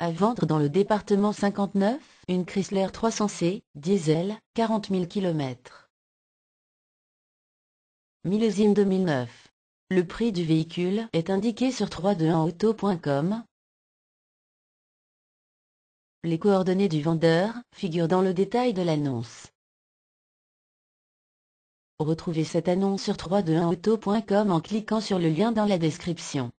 À vendre dans le département 59, une Chrysler 300C, diesel, 40 000 km. Millésime 2009. Le prix du véhicule est indiqué sur 321auto.com. Les coordonnées du vendeur figurent dans le détail de l'annonce. Retrouvez cette annonce sur 321auto.com en cliquant sur le lien dans la description.